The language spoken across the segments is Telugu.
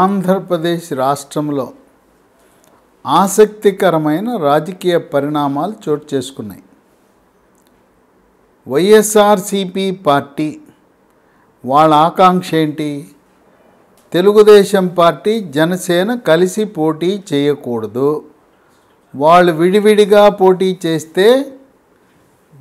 ఆంధ్రప్రదేశ్ రాష్ట్రంలో ఆసక్తికరమైన రాజకీయ పరిణామాలు చోటు చేసుకున్నాయి వైఎస్ఆర్సిపి పార్టీ వాళ్ళ ఆకాంక్ష ఏంటి తెలుగుదేశం పార్టీ జనసేన కలిసి పోటీ చేయకూడదు వాళ్ళు విడివిడిగా పోటీ చేస్తే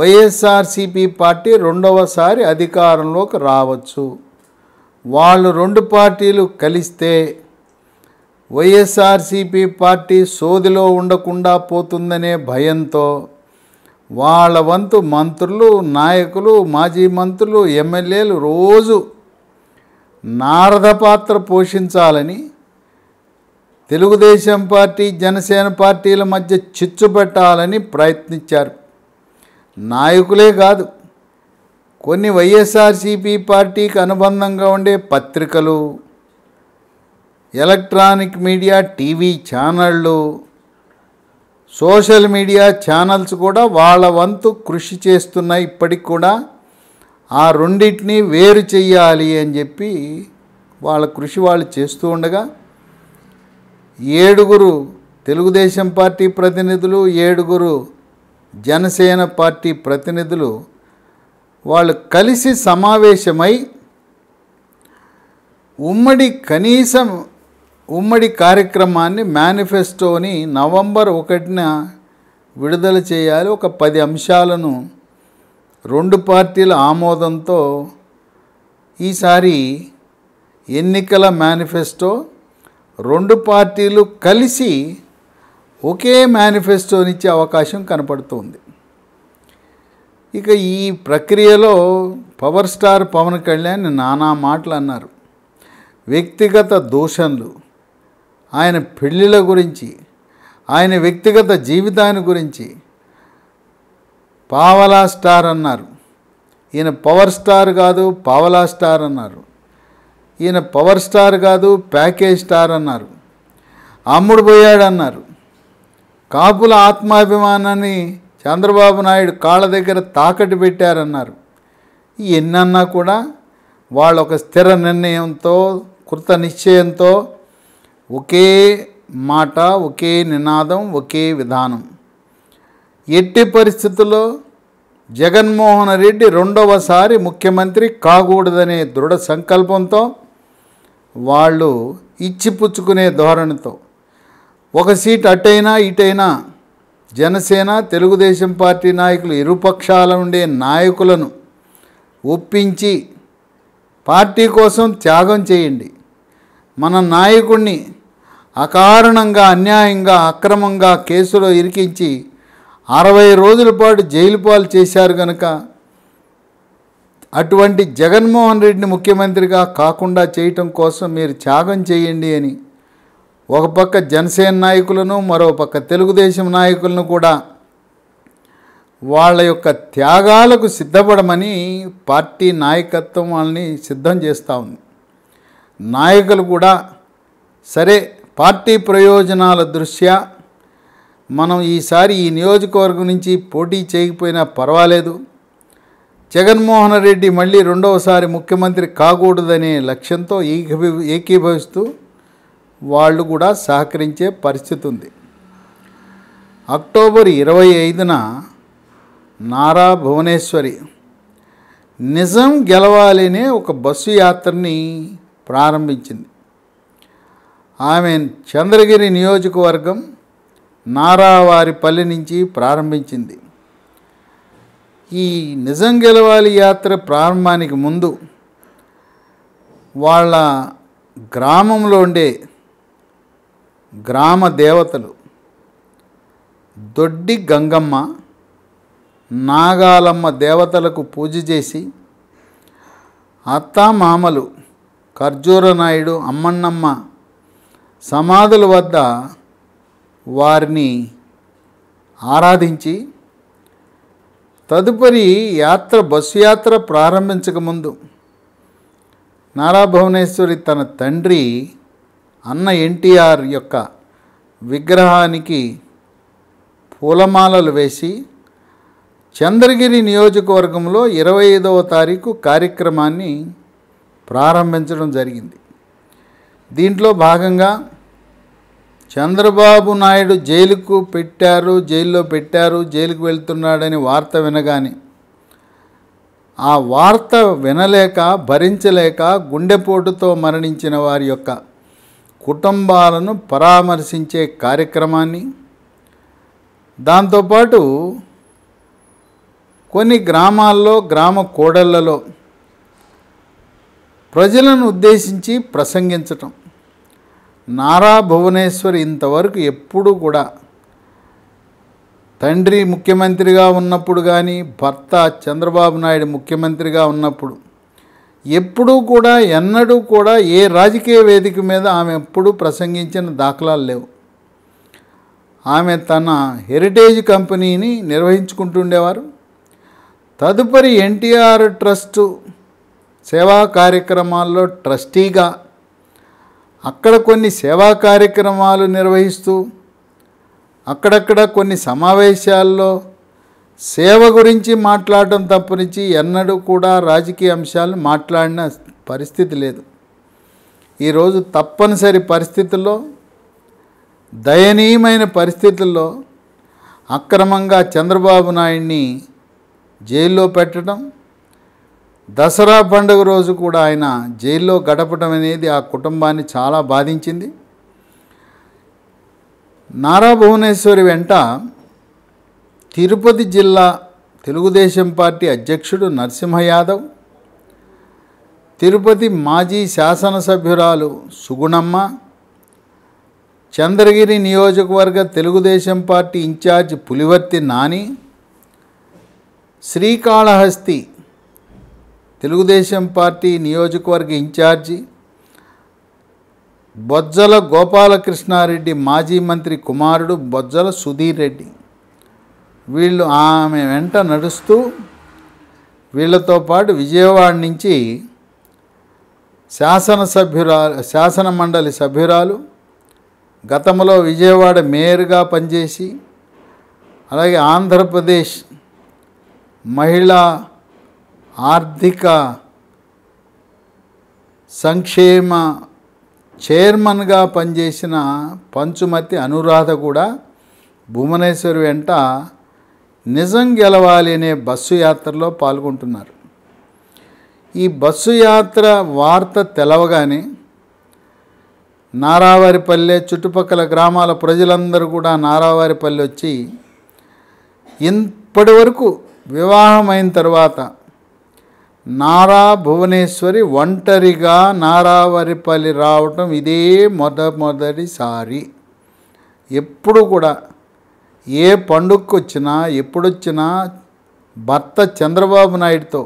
వైఎస్ఆర్సిపి పార్టీ రెండవసారి అధికారంలోకి రావచ్చు వాళ్ళు రెండు పార్టీలు కలిస్తే వైఎస్ఆర్సీపీ పార్టీ సోదిలో ఉండకుండా పోతుందనే భయంతో వాళ్ళ వంతు మంత్రులు నాయకులు మాజీ మంత్రులు ఎమ్మెల్యేలు రోజు నారద పాత్ర పోషించాలని తెలుగుదేశం పార్టీ జనసేన పార్టీల మధ్య చిచ్చు పెట్టాలని ప్రయత్నించారు నాయకులే కాదు కొన్ని వైఎస్ఆర్సీపీ పార్టీకి అనుబంధంగా ఉండే పత్రికలు ఎలక్ట్రానిక్ మీడియా టీవీ ఛానళ్ళు సోషల్ మీడియా ఛానల్స్ కూడా వాళ్ళ వంతు కృషి చేస్తున్నాయి ఇప్పటికి కూడా ఆ రెండింటినీ వేరు చేయాలి అని చెప్పి వాళ్ళ కృషి వాళ్ళు చేస్తూ ఉండగా ఏడుగురు తెలుగుదేశం పార్టీ ప్రతినిధులు ఏడుగురు జనసేన పార్టీ ప్రతినిధులు వాళ్ళు కలిసి సమావేశమై ఉమ్మడి కనీసం ఉమ్మడి కార్యక్రమాన్ని మేనిఫెస్టోని నవంబర్ ఒకటిన విడుదల చేయాలి ఒక పది అంశాలను రెండు పార్టీల ఆమోదంతో ఈసారి ఎన్నికల మేనిఫెస్టో రెండు పార్టీలు కలిసి ఒకే మేనిఫెస్టోనిచ్చే అవకాశం కనపడుతుంది ఇక ఈ ప్రక్రియలో పవర్ స్టార్ పవన్ కళ్యాణ్ నానా మాటలు అన్నారు వ్యక్తిగత దూషణలు ఆయన పెళ్ళిళ్ళ గురించి ఆయన వ్యక్తిగత జీవితాన్ని గురించి పావలా స్టార్ అన్నారు ఈయన పవర్ స్టార్ కాదు పావలా స్టార్ అన్నారు ఈయన పవర్ స్టార్ కాదు ప్యాకేజ్ స్టార్ అన్నారు అమ్ముడు పోయాడు అన్నారు కాపుల ఆత్మాభిమానాన్ని చంద్రబాబు నాయుడు కాళ్ళ దగ్గర తాకట్టు పెట్టారన్నారు ఎన్నన్నా కూడా వాళ్ళు ఒక స్థిర నిర్ణయంతో కృత నిశ్చయంతో ఒకే మాట ఒకే నినాదం ఒకే విధానం ఎట్టి పరిస్థితుల్లో జగన్మోహన్ రెడ్డి రెండవసారి ముఖ్యమంత్రి కాకూడదనే దృఢ సంకల్పంతో వాళ్ళు ఇచ్చిపుచ్చుకునే ధోరణితో ఒక సీట్ అటైనా ఇటైనా జనసేన తెలుగుదేశం పార్టీ నాయకులు ఇరుపక్షాల ఉండే నాయకులను ఒప్పించి పార్టీ కోసం త్యాగం చేయండి మన నాయకుణ్ణి అకారణంగా అన్యాయంగా అక్రమంగా కేసులో ఇరికించి అరవై రోజుల పాటు జైలు పాలు చేశారు కనుక అటువంటి జగన్మోహన్ రెడ్డిని ముఖ్యమంత్రిగా కాకుండా చేయటం కోసం మీరు త్యాగం చేయండి అని ఒక పక్క జనసేన నాయకులను మరోపక్క తెలుగుదేశం నాయకులను కూడా వాళ్ళ యొక్క త్యాగాలకు సిద్ధపడమని పార్టీ నాయకత్వం వాళ్ళని సిద్ధం చేస్తూ ఉంది నాయకులు కూడా సరే పార్టీ ప్రయోజనాల దృష్ట్యా మనం ఈసారి ఈ నియోజకవర్గం నుంచి పోటీ చేయకపోయినా పర్వాలేదు జగన్మోహన్ రెడ్డి మళ్ళీ రెండవసారి ముఖ్యమంత్రి కాకూడదనే లక్ష్యంతో ఏకీభవిస్తూ వాళ్ళు కూడా సహకరించే పరిస్థితి ఉంది అక్టోబర్ ఇరవై ఐదున నారా భువనేశ్వరి నిజం గెలవాలనే ఒక బస్సు యాత్రని ప్రారంభించింది ఆమె చంద్రగిరి నియోజకవర్గం నారావారిపల్లి నుంచి ప్రారంభించింది ఈ నిజం గెలవాలి యాత్ర ప్రారంభానికి ముందు వాళ్ళ గ్రామంలో ఉండే గ్రామ దేవతలు దొడ్డి గంగమ్మ నాగాలమ్మ దేవతలకు పూజ చేసి అత్తామామలు ఖర్జూరనాయుడు అమ్మన్నమ్మ సమాధుల వద్ద వారిని ఆరాధించి తదుపరి యాత్ర బస్సు యాత్ర ప్రారంభించకముందు నారా భువనేశ్వరి తన తండ్రి అన్న ఎన్టీఆర్ యొక్క విగ్రహానికి పూలమాలలు వేసి చంద్రగిరి నియోజకవర్గంలో ఇరవై ఐదవ తారీఖు కార్యక్రమాన్ని ప్రారంభించడం జరిగింది దీంట్లో భాగంగా చంద్రబాబు నాయుడు జైలుకు పెట్టారు జైల్లో పెట్టారు జైలుకు వెళ్తున్నాడని వార్త వినగానే ఆ వార్త వినలేక భరించలేక గుండెపోటుతో మరణించిన వారి యొక్క కుటుంబాలను పరామర్శించే కార్యక్రమాన్ని దాంతోపాటు కొన్ని గ్రామాల్లో గ్రామ కోడళ్లలో ప్రజలను ఉద్దేశించి ప్రసంగించటం నారా భువనేశ్వర్ ఇంతవరకు ఎప్పుడూ కూడా తండ్రి ముఖ్యమంత్రిగా ఉన్నప్పుడు కానీ భర్త చంద్రబాబు నాయుడు ముఖ్యమంత్రిగా ఉన్నప్పుడు ఎప్పుడూ కూడా ఎన్నడూ కూడా ఏ రాజకీయ వేదిక మీద ఆమె ఎప్పుడూ ప్రసంగించిన దాఖలాలు లేవు ఆమె తన హెరిటేజ్ కంపెనీని నిర్వహించుకుంటుండేవారు తదుపరి ఎన్టీఆర్ ట్రస్ట్ సేవా కార్యక్రమాల్లో ట్రస్టీగా అక్కడ కొన్ని సేవా కార్యక్రమాలు నిర్వహిస్తూ అక్కడక్కడ కొన్ని సమావేశాల్లో సేవ గురించి మాట్లాడటం నుంచి ఎన్నడూ కూడా రాజకీయ అంశాలను మాట్లాడిన పరిస్థితి లేదు ఈరోజు తప్పనిసరి పరిస్థితుల్లో దయనీయమైన పరిస్థితుల్లో అక్రమంగా చంద్రబాబు నాయుడిని జైల్లో పెట్టడం దసరా పండుగ రోజు కూడా ఆయన జైల్లో గడపడం అనేది ఆ కుటుంబాన్ని చాలా బాధించింది నారా భువనేశ్వరి వెంట తిరుపతి జిల్లా తెలుగుదేశం పార్టీ అధ్యక్షుడు నరసింహ యాదవ్ తిరుపతి మాజీ శాసనసభ్యురాలు సుగుణమ్మ చంద్రగిరి నియోజకవర్గ Telugu Desam party in charge Pulivarthi Nani Srikalahasti Telugu Desam party నియోజకవర్గ ఇన్ఛార్జి బొజ్జల గోపాలకృష్ణారెడ్డి మాజీ మంత్రి కుమారుడు బొజ్జల సుధీర్ రెడ్డి వీళ్ళు ఆమె వెంట నడుస్తూ వీళ్ళతో పాటు విజయవాడ నుంచి శాసనసభ్యురాలు మండలి సభ్యురాలు గతంలో విజయవాడ మేయర్గా పనిచేసి అలాగే ఆంధ్రప్రదేశ్ మహిళా ఆర్థిక సంక్షేమ చైర్మన్గా పనిచేసిన పంచుమతి అనురాధ కూడా భువనేశ్వరి వెంట నిజం గెలవాలి అనే బస్సు యాత్రలో పాల్గొంటున్నారు ఈ బస్సు యాత్ర వార్త తెలవగానే నారావారిపల్లె చుట్టుపక్కల గ్రామాల ప్రజలందరూ కూడా నారావారిపల్లె వచ్చి ఇప్పటి వరకు వివాహమైన తర్వాత నారా భువనేశ్వరి ఒంటరిగా నారావారిపల్లి రావటం ఇదే మొదమొదటిసారి ఎప్పుడు కూడా ఏ పండుగకు వచ్చినా ఎప్పుడొచ్చినా భర్త చంద్రబాబు నాయుడుతో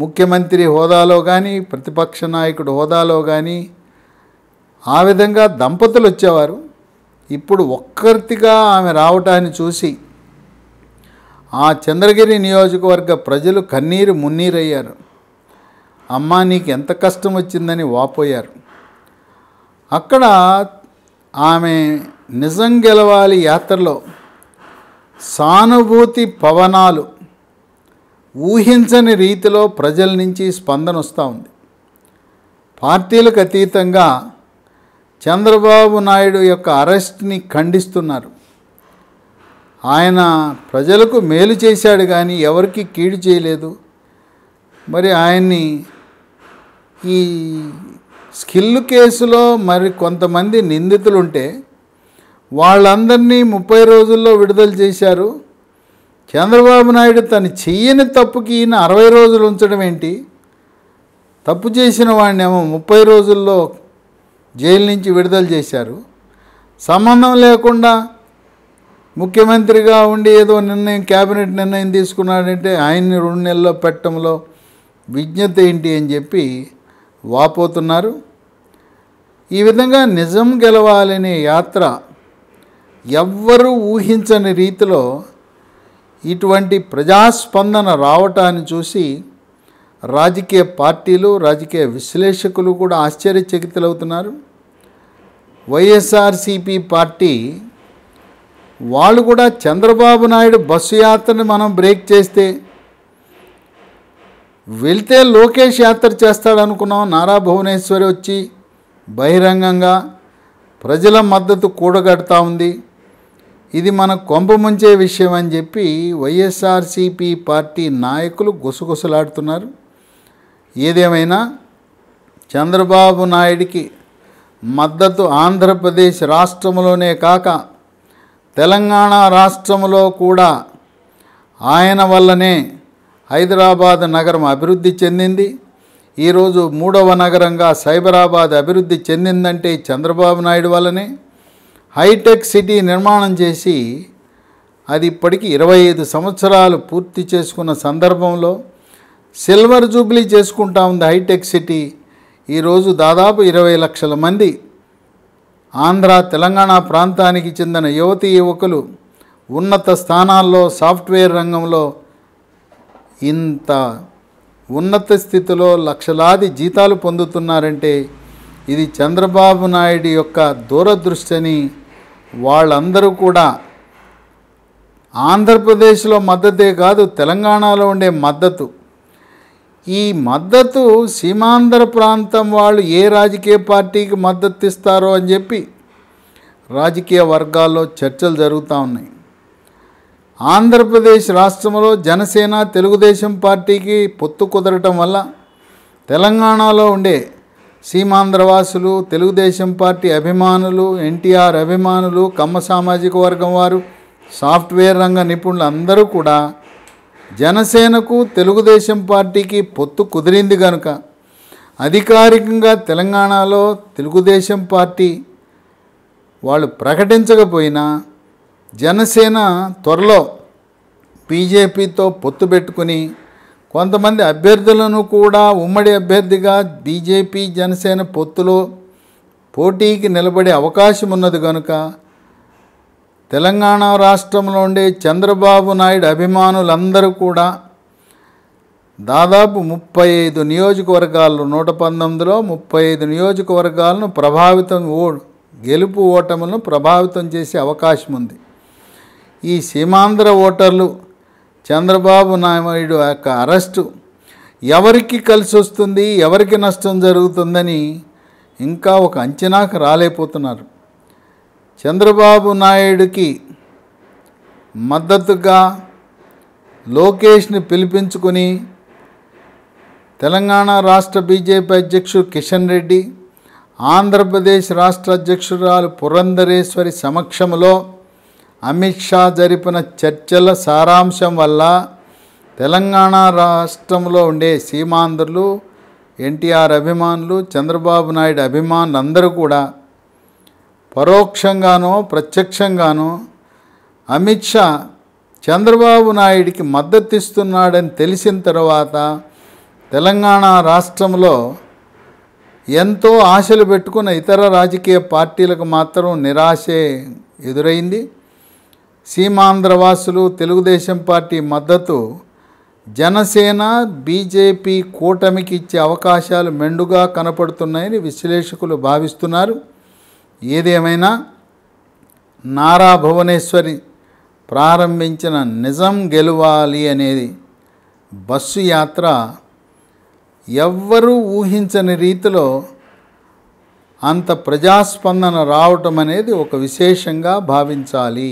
ముఖ్యమంత్రి హోదాలో కానీ ప్రతిపక్ష నాయకుడు హోదాలో కానీ ఆ విధంగా దంపతులు వచ్చేవారు ఇప్పుడు ఒక్కరితిగా ఆమె రావటాన్ని చూసి ఆ చంద్రగిరి నియోజకవర్గ ప్రజలు కన్నీరు మున్నీరయ్యారు అమ్మ నీకు ఎంత కష్టం వచ్చిందని వాపోయారు అక్కడ ఆమె నిజం గెలవాలి యాత్రలో సానుభూతి పవనాలు ఊహించని రీతిలో ప్రజల నుంచి స్పందన వస్తూ ఉంది పార్టీలకు అతీతంగా చంద్రబాబు నాయుడు యొక్క అరెస్ట్ని ఖండిస్తున్నారు ఆయన ప్రజలకు మేలు చేశాడు కానీ ఎవరికి కీడు చేయలేదు మరి ఆయన్ని ఈ స్కిల్ కేసులో మరి కొంతమంది నిందితులుంటే వాళ్ళందరినీ ముప్పై రోజుల్లో విడుదల చేశారు చంద్రబాబు నాయుడు తను చెయ్యని తప్పుకి ఈయన అరవై రోజులు ఉంచడం ఏంటి తప్పు చేసిన వాడినేమో ముప్పై రోజుల్లో జైలు నుంచి విడుదల చేశారు సంబంధం లేకుండా ముఖ్యమంత్రిగా ఉండి ఏదో నిర్ణయం క్యాబినెట్ నిర్ణయం తీసుకున్నాడంటే ఆయన్ని రెండు నెలల్లో పెట్టడంలో విజ్ఞత ఏంటి అని చెప్పి వాపోతున్నారు ఈ విధంగా నిజం గెలవాలనే యాత్ర ఎవ్వరూ ఊహించని రీతిలో ఇటువంటి ప్రజాస్పందన రావటాన్ని చూసి రాజకీయ పార్టీలు రాజకీయ విశ్లేషకులు కూడా ఆశ్చర్యచకితులవుతున్నారు వైఎస్ఆర్సిపి పార్టీ వాళ్ళు కూడా చంద్రబాబు నాయుడు బస్సు యాత్రని మనం బ్రేక్ చేస్తే వెళ్తే లోకేష్ యాత్ర చేస్తాడనుకున్నాం నారా భువనేశ్వరి వచ్చి బహిరంగంగా ప్రజల మద్దతు కూడగడతా ఉంది ఇది మన కొంప ముంచే విషయం అని చెప్పి వైఎస్ఆర్సీపీ పార్టీ నాయకులు గుసగుసలాడుతున్నారు ఏదేమైనా చంద్రబాబు నాయుడికి మద్దతు ఆంధ్రప్రదేశ్ రాష్ట్రంలోనే కాక తెలంగాణ రాష్ట్రంలో కూడా ఆయన వల్లనే హైదరాబాద్ నగరం అభివృద్ధి చెందింది ఈరోజు మూడవ నగరంగా సైబరాబాద్ అభివృద్ధి చెందిందంటే చంద్రబాబు నాయుడు వల్లనే హైటెక్ సిటీ నిర్మాణం చేసి అది ఇప్పటికీ ఇరవై ఐదు సంవత్సరాలు పూర్తి చేసుకున్న సందర్భంలో సిల్వర్ జూబ్లీ చేసుకుంటా ఉంది హైటెక్ సిటీ ఈరోజు దాదాపు ఇరవై లక్షల మంది ఆంధ్ర తెలంగాణ ప్రాంతానికి చెందిన యువతీ యువకులు ఉన్నత స్థానాల్లో సాఫ్ట్వేర్ రంగంలో ఇంత ఉన్నత స్థితిలో లక్షలాది జీతాలు పొందుతున్నారంటే ఇది చంద్రబాబు నాయుడు యొక్క దూరదృష్టిని వాళ్ళందరూ కూడా ఆంధ్రప్రదేశ్లో మద్దతే కాదు తెలంగాణలో ఉండే మద్దతు ఈ మద్దతు సీమాంధ్ర ప్రాంతం వాళ్ళు ఏ రాజకీయ పార్టీకి మద్దతు ఇస్తారో అని చెప్పి రాజకీయ వర్గాల్లో చర్చలు జరుగుతూ ఉన్నాయి ఆంధ్రప్రదేశ్ రాష్ట్రంలో జనసేన తెలుగుదేశం పార్టీకి పొత్తు కుదరటం వల్ల తెలంగాణలో ఉండే సీమాంధ్రవాసులు తెలుగుదేశం పార్టీ అభిమానులు ఎన్టీఆర్ అభిమానులు కమ్మ సామాజిక వర్గం వారు సాఫ్ట్వేర్ రంగ నిపుణులు అందరూ కూడా జనసేనకు తెలుగుదేశం పార్టీకి పొత్తు కుదిరింది కనుక అధికారికంగా తెలంగాణలో తెలుగుదేశం పార్టీ వాళ్ళు ప్రకటించకపోయినా జనసేన త్వరలో బీజేపీతో పొత్తు పెట్టుకుని కొంతమంది అభ్యర్థులను కూడా ఉమ్మడి అభ్యర్థిగా బీజేపీ జనసేన పొత్తులో పోటీకి నిలబడే అవకాశం ఉన్నది కనుక తెలంగాణ రాష్ట్రంలో ఉండే చంద్రబాబు నాయుడు అభిమానులందరూ కూడా దాదాపు ముప్పై ఐదు నియోజకవర్గాలు నూట పంతొమ్మిదిలో ముప్పై ఐదు నియోజకవర్గాలను ప్రభావితం ఓ గెలుపు ఓటములను ప్రభావితం చేసే అవకాశం ఉంది ఈ సీమాంధ్ర ఓటర్లు చంద్రబాబు నాయుడు యొక్క అరెస్టు ఎవరికి కలిసి వస్తుంది ఎవరికి నష్టం జరుగుతుందని ఇంకా ఒక అంచనాకు రాలేకపోతున్నారు చంద్రబాబు నాయుడికి మద్దతుగా లోకేష్ని పిలిపించుకొని తెలంగాణ రాష్ట్ర బీజేపీ అధ్యక్షుడు కిషన్ రెడ్డి ఆంధ్రప్రదేశ్ రాష్ట్ర అధ్యక్షురాలు పురంధరేశ్వరి సమక్షంలో అమిత్ షా జరిపిన చర్చల సారాంశం వల్ల తెలంగాణ రాష్ట్రంలో ఉండే సీమాంధ్రులు ఎన్టీఆర్ అభిమానులు చంద్రబాబు నాయుడు అభిమానులు అందరూ కూడా పరోక్షంగానో ప్రత్యక్షంగానో అమిత్ షా చంద్రబాబు నాయుడికి మద్దతు ఇస్తున్నాడని తెలిసిన తర్వాత తెలంగాణ రాష్ట్రంలో ఎంతో ఆశలు పెట్టుకున్న ఇతర రాజకీయ పార్టీలకు మాత్రం నిరాశే ఎదురైంది సీమాంధ్రవాసులు తెలుగుదేశం పార్టీ మద్దతు జనసేన బీజేపీ కూటమికి ఇచ్చే అవకాశాలు మెండుగా కనపడుతున్నాయని విశ్లేషకులు భావిస్తున్నారు ఏదేమైనా నారా భువనేశ్వరి ప్రారంభించిన నిజం గెలవాలి అనేది బస్సు యాత్ర ఎవ్వరూ ఊహించని రీతిలో అంత ప్రజాస్పందన రావటం అనేది ఒక విశేషంగా భావించాలి